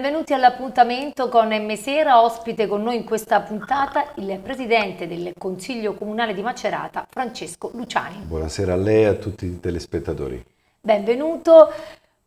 benvenuti all'appuntamento con M Sera, ospite con noi in questa puntata il presidente del Consiglio Comunale di Macerata, Francesco Luciani. Buonasera a lei e a tutti i telespettatori. Benvenuto.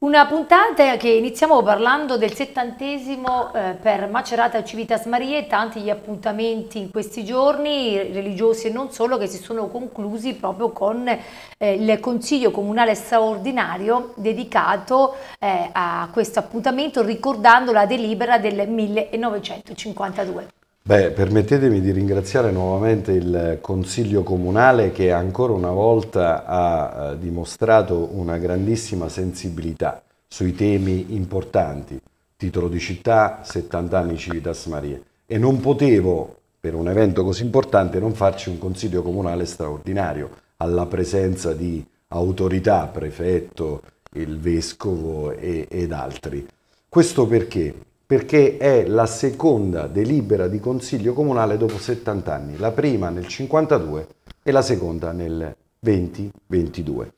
Una puntata che iniziamo parlando del settantesimo eh, per Macerata Civitas Maria e tanti gli appuntamenti in questi giorni, religiosi e non solo, che si sono conclusi proprio con eh, il Consiglio Comunale Straordinario dedicato eh, a questo appuntamento ricordando la delibera del 1952. Beh, permettetemi di ringraziare nuovamente il Consiglio Comunale che ancora una volta ha eh, dimostrato una grandissima sensibilità sui temi importanti, titolo di città, 70 anni Civitas Maria. E non potevo, per un evento così importante, non farci un Consiglio Comunale straordinario, alla presenza di autorità, prefetto, il Vescovo e, ed altri. Questo perché? perché è la seconda delibera di Consiglio Comunale dopo 70 anni, la prima nel 52 e la seconda nel 2022,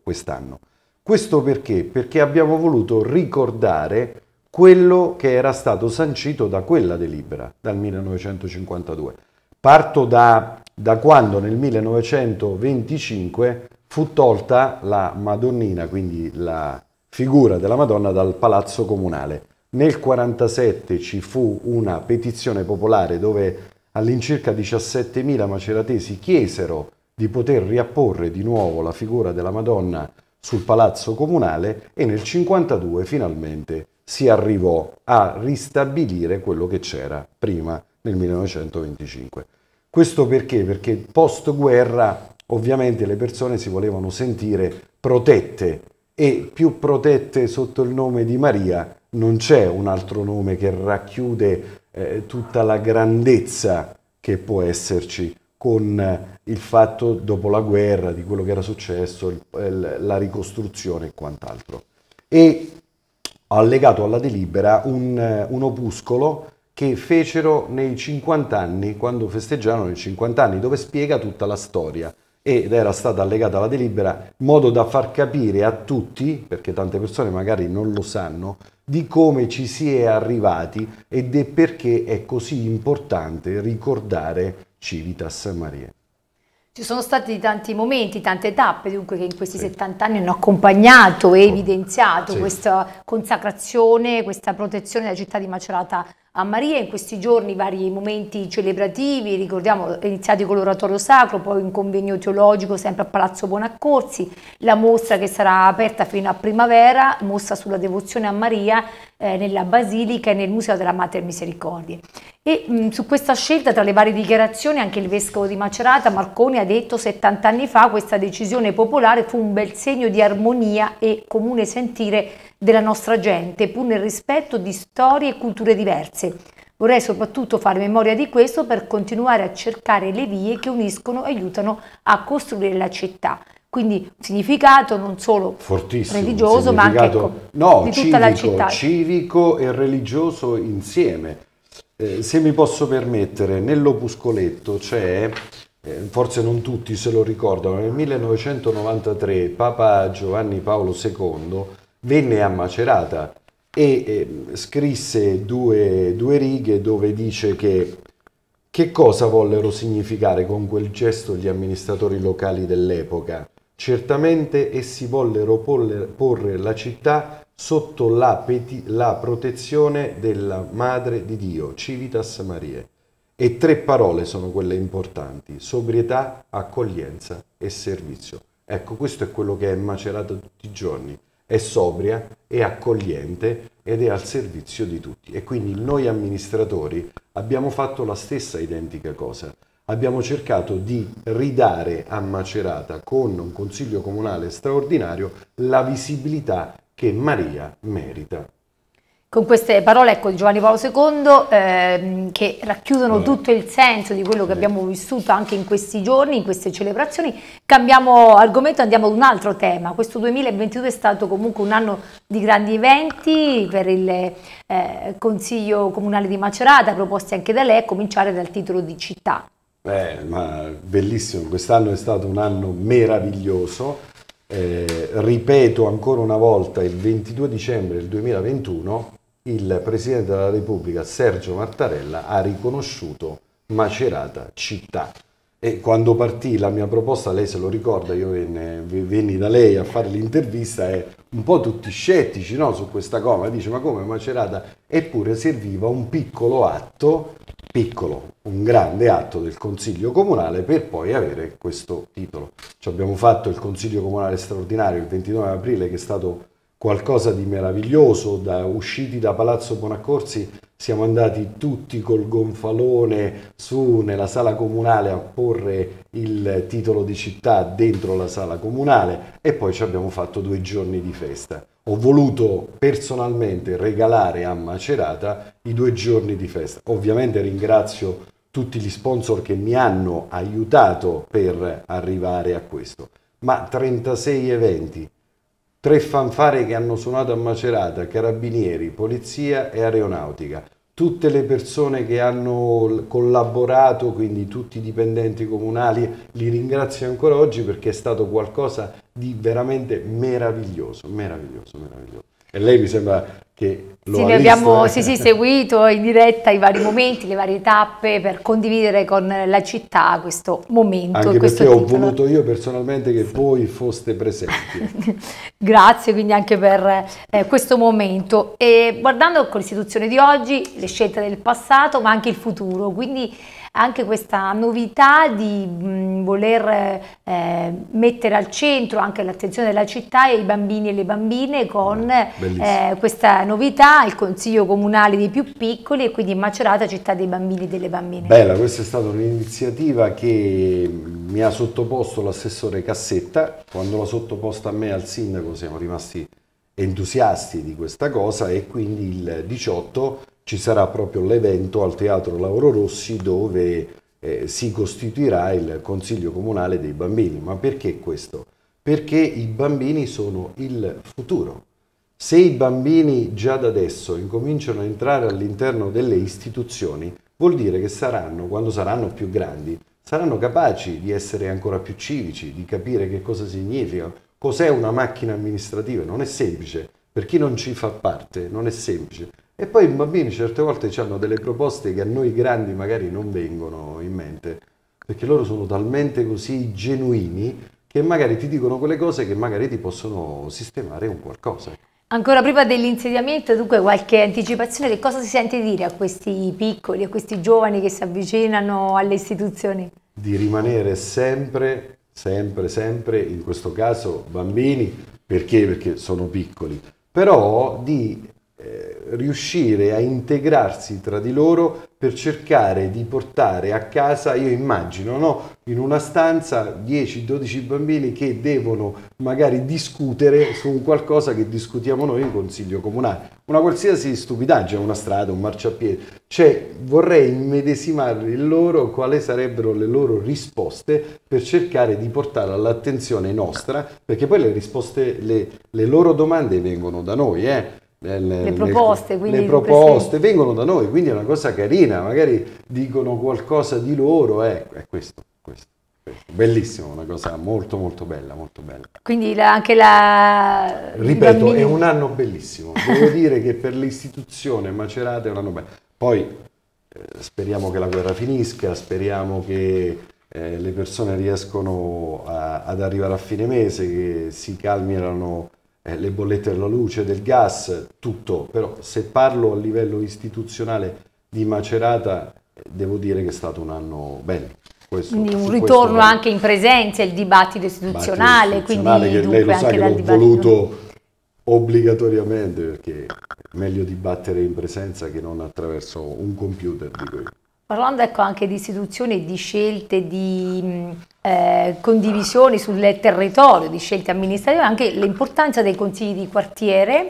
quest'anno. Questo perché? Perché abbiamo voluto ricordare quello che era stato sancito da quella delibera, dal 1952. Parto da, da quando nel 1925 fu tolta la Madonnina, quindi la figura della Madonna, dal Palazzo Comunale nel 1947 ci fu una petizione popolare dove all'incirca 17.000 maceratesi chiesero di poter riapporre di nuovo la figura della Madonna sul palazzo comunale e nel 1952 finalmente si arrivò a ristabilire quello che c'era prima nel 1925. Questo perché? Perché post guerra ovviamente le persone si volevano sentire protette e più protette sotto il nome di Maria non c'è un altro nome che racchiude eh, tutta la grandezza che può esserci con eh, il fatto dopo la guerra di quello che era successo, il, eh, la ricostruzione e quant'altro. E ho allegato alla delibera un, eh, un opuscolo che fecero nei 50 anni, quando festeggiarono i 50 anni, dove spiega tutta la storia ed era stata allegata alla delibera in modo da far capire a tutti, perché tante persone magari non lo sanno, di come ci si è arrivati ed è perché è così importante ricordare Civitas Maria. Ci sono stati tanti momenti, tante tappe dunque che in questi sì. 70 anni hanno accompagnato e evidenziato sì. questa consacrazione, questa protezione della città di Macerata a Maria. In questi giorni vari momenti celebrativi, ricordiamo iniziati con l'oratorio sacro, poi un convegno teologico sempre a Palazzo Bonaccorsi, la mostra che sarà aperta fino a primavera, mostra sulla devozione a Maria eh, nella Basilica e nel Museo della Mater Misericordia. E mh, su questa scelta, tra le varie dichiarazioni, anche il vescovo di Macerata, Marconi, ha detto 70 anni fa questa decisione popolare fu un bel segno di armonia e comune sentire della nostra gente, pur nel rispetto di storie e culture diverse. Vorrei soprattutto fare memoria di questo per continuare a cercare le vie che uniscono e aiutano a costruire la città. Quindi un significato non solo Fortissimo, religioso, ma anche ecco, no, di tutta civico, la città. Civico e religioso insieme eh, se mi posso permettere, nell'opuscoletto c'è, eh, forse non tutti se lo ricordano, nel 1993 Papa Giovanni Paolo II venne a Macerata e eh, scrisse due, due righe dove dice che che cosa vollero significare con quel gesto gli amministratori locali dell'epoca? Certamente essi vollero porre la città sotto la, la protezione della Madre di Dio, Civitas Mariae. E tre parole sono quelle importanti, sobrietà, accoglienza e servizio. Ecco, questo è quello che è macerato tutti i giorni, è sobria, è accogliente ed è al servizio di tutti. E quindi noi amministratori abbiamo fatto la stessa identica cosa abbiamo cercato di ridare a Macerata con un consiglio comunale straordinario la visibilità che Maria merita. Con queste parole ecco, di Giovanni Paolo II ehm, che racchiudono tutto il senso di quello che eh. abbiamo vissuto anche in questi giorni, in queste celebrazioni, cambiamo argomento e andiamo ad un altro tema. Questo 2022 è stato comunque un anno di grandi eventi per il eh, Consiglio Comunale di Macerata, proposti anche da lei, a cominciare dal titolo di città. Eh, ma bellissimo, quest'anno è stato un anno meraviglioso. Eh, ripeto ancora una volta, il 22 dicembre del 2021 il Presidente della Repubblica Sergio Mattarella ha riconosciuto Macerata città. E quando partì la mia proposta, lei se lo ricorda, io venne, venni da lei a fare l'intervista e un po' tutti scettici no, su questa cosa, dice ma come Macerata? Eppure serviva un piccolo atto piccolo, un grande atto del Consiglio Comunale per poi avere questo titolo. Ci abbiamo fatto il Consiglio Comunale straordinario il 29 aprile che è stato qualcosa di meraviglioso, da, usciti da Palazzo Bonaccorsi siamo andati tutti col gonfalone su nella sala comunale a porre il titolo di città dentro la sala comunale e poi ci abbiamo fatto due giorni di festa. Ho voluto personalmente regalare a Macerata i due giorni di festa. Ovviamente ringrazio tutti gli sponsor che mi hanno aiutato per arrivare a questo, ma 36 eventi Tre fanfare che hanno suonato a Macerata, carabinieri, polizia e aeronautica. Tutte le persone che hanno collaborato, quindi tutti i dipendenti comunali, li ringrazio ancora oggi perché è stato qualcosa di veramente meraviglioso, meraviglioso, meraviglioso. E lei mi sembra che lo sì, ha abbiamo visto, sì, sì, seguito in diretta i vari momenti, le varie tappe per condividere con la città questo momento. Anche questo perché titolo. ho voluto io personalmente che voi foste presenti. Grazie quindi anche per eh, questo momento. E guardando con l'istituzione di oggi, le scelte del passato ma anche il futuro, quindi anche questa novità di mh, voler eh, mettere al centro anche l'attenzione della città e i bambini e le bambine con mm, eh, questa novità, il Consiglio Comunale dei più piccoli e quindi Macerata città dei bambini e delle bambine. Bella, questa è stata un'iniziativa che mi ha sottoposto l'assessore Cassetta, quando l'ha sottoposta a me al sindaco siamo rimasti entusiasti di questa cosa e quindi il 18 ci sarà proprio l'evento al Teatro Lauro Rossi dove eh, si costituirà il Consiglio Comunale dei Bambini. Ma perché questo? Perché i bambini sono il futuro. Se i bambini già da adesso incominciano a entrare all'interno delle istituzioni, vuol dire che saranno, quando saranno più grandi, saranno capaci di essere ancora più civici, di capire che cosa significa, cos'è una macchina amministrativa, non è semplice, per chi non ci fa parte non è semplice, e poi i bambini certe volte hanno delle proposte che a noi grandi magari non vengono in mente, perché loro sono talmente così genuini che magari ti dicono quelle cose che magari ti possono sistemare un qualcosa. Ancora prima dell'insediamento, dunque qualche anticipazione che cosa si sente dire a questi piccoli, a questi giovani che si avvicinano alle istituzioni? Di rimanere sempre, sempre, sempre, in questo caso bambini, perché? Perché sono piccoli, però di eh, riuscire a integrarsi tra di loro per cercare di portare a casa, io immagino, no? in una stanza 10-12 bambini che devono magari discutere su qualcosa che discutiamo noi in consiglio comunale. Una qualsiasi stupidaggine, una strada, un marciapiede. Cioè vorrei immedesimarli loro quali sarebbero le loro risposte per cercare di portare all'attenzione nostra, perché poi le risposte, le, le loro domande vengono da noi, eh? Eh, le, le, proposte, quindi le proposte vengono da noi, quindi è una cosa carina, magari dicono qualcosa di loro, ecco, è questo, questo, questo. Bellissimo, una cosa molto molto bella, molto bella. Quindi la, anche la... Ripeto, bambini... è un anno bellissimo, devo dire che per l'istituzione Macerata è un anno bello. Poi eh, speriamo che la guerra finisca, speriamo che eh, le persone riescano a, ad arrivare a fine mese, che si calmino eh, le bollette della luce, del gas, tutto, però se parlo a livello istituzionale di Macerata eh, devo dire che è stato un anno bello. Questo, quindi un ritorno anche in presenza, il dibattito istituzionale, istituzionale quindi lei lo sa che l'ho dibattito... voluto obbligatoriamente perché è meglio dibattere in presenza che non attraverso un computer. Parlando ecco anche di istituzioni e di scelte, di eh, condivisioni sul territorio di scelte amministrative, anche l'importanza dei consigli di quartiere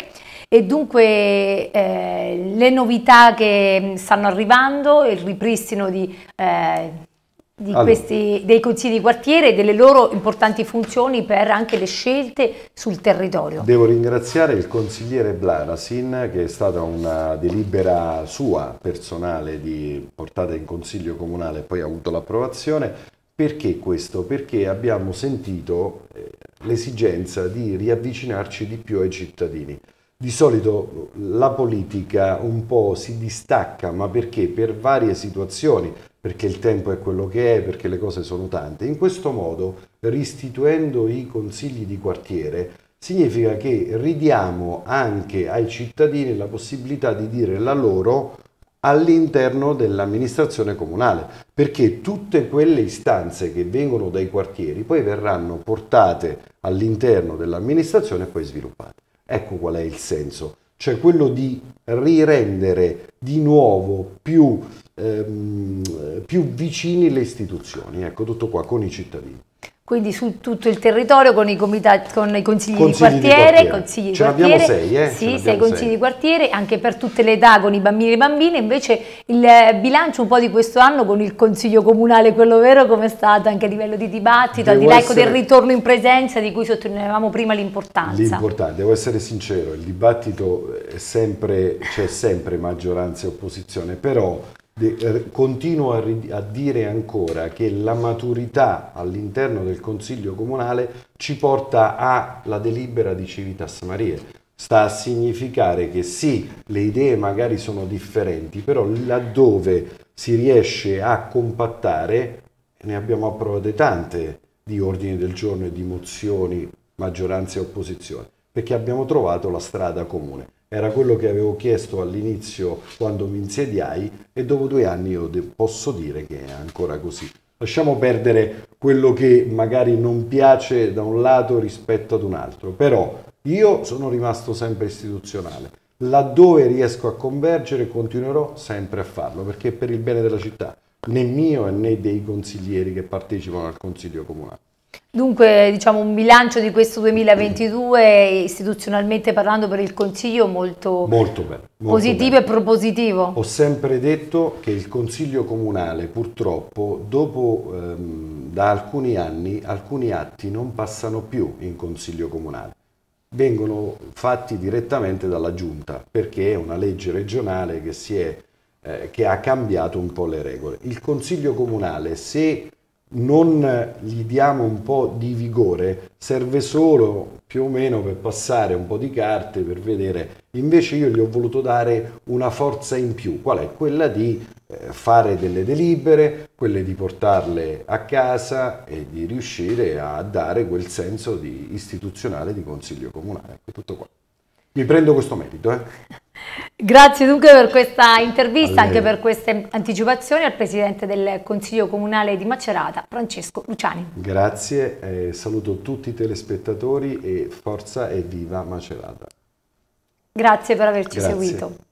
e dunque eh, le novità che mm, stanno arrivando, il ripristino di, eh, di allora. questi, dei consigli di quartiere e delle loro importanti funzioni per anche le scelte sul territorio. Devo ringraziare il consigliere Blarasin che è stata una delibera sua personale di portata in consiglio comunale e poi ha avuto l'approvazione perché questo? Perché abbiamo sentito eh, l'esigenza di riavvicinarci di più ai cittadini. Di solito la politica un po' si distacca, ma perché? Per varie situazioni, perché il tempo è quello che è, perché le cose sono tante. In questo modo, restituendo i consigli di quartiere, significa che ridiamo anche ai cittadini la possibilità di dire la loro all'interno dell'amministrazione comunale, perché tutte quelle istanze che vengono dai quartieri poi verranno portate all'interno dell'amministrazione e poi sviluppate. Ecco qual è il senso, cioè quello di rirendere di nuovo più, ehm, più vicini le istituzioni, ecco tutto qua con i cittadini quindi su tutto il territorio con i, comitati, con i consigli, consigli, di quartiere. Di quartiere. Consigli Ce l'abbiamo sei, eh? Sì, sei consigli sei. di quartiere, anche per tutte le età con i bambini e le bambine. Invece il bilancio un po' di questo anno con il consiglio comunale, quello vero, come è stato anche a livello di dibattito, al di là ecco, essere... del ritorno in presenza di cui sottolineavamo prima l'importanza. L'importanza, devo essere sincero, il dibattito c'è sempre, sempre maggioranza e opposizione, però eh, continuo a, a, dire ancora che la maturità all'interno del Consiglio Comunale ci porta alla delibera di Civitas Marie. Sta a significare che sì, le idee magari sono differenti, però laddove si riesce a compattare, ne abbiamo approvate tante di ordini del giorno e di mozioni, maggioranza e opposizione, perché abbiamo trovato la strada comune. Era quello che avevo chiesto all'inizio quando mi insediai e dopo due anni io posso dire che è ancora così. Lasciamo perdere quello che magari non piace da un lato rispetto ad un altro, però io sono rimasto sempre istituzionale. Laddove riesco a convergere continuerò sempre a farlo perché è per il bene della città, né mio né dei consiglieri che partecipano al Consiglio Comunale. Dunque, diciamo un bilancio di questo 2022 istituzionalmente parlando per il Consiglio molto, molto, bene, molto positivo bene. e propositivo. Ho sempre detto che il Consiglio Comunale purtroppo dopo ehm, da alcuni anni alcuni atti non passano più in Consiglio Comunale, vengono fatti direttamente dalla Giunta perché è una legge regionale che, è, eh, che ha cambiato un po' le regole. Il Consiglio Comunale se non gli diamo un po' di vigore, serve solo più o meno per passare un po' di carte, per vedere. Invece io gli ho voluto dare una forza in più, qual è? Quella di eh, fare delle delibere, quelle di portarle a casa e di riuscire a dare quel senso di istituzionale di consiglio comunale. Ecco, tutto qua. Mi prendo questo merito. Eh? Grazie dunque per questa intervista, anche per queste anticipazioni al Presidente del Consiglio Comunale di Macerata, Francesco Luciani. Grazie, eh, saluto tutti i telespettatori e forza e viva Macerata. Grazie per averci Grazie. seguito.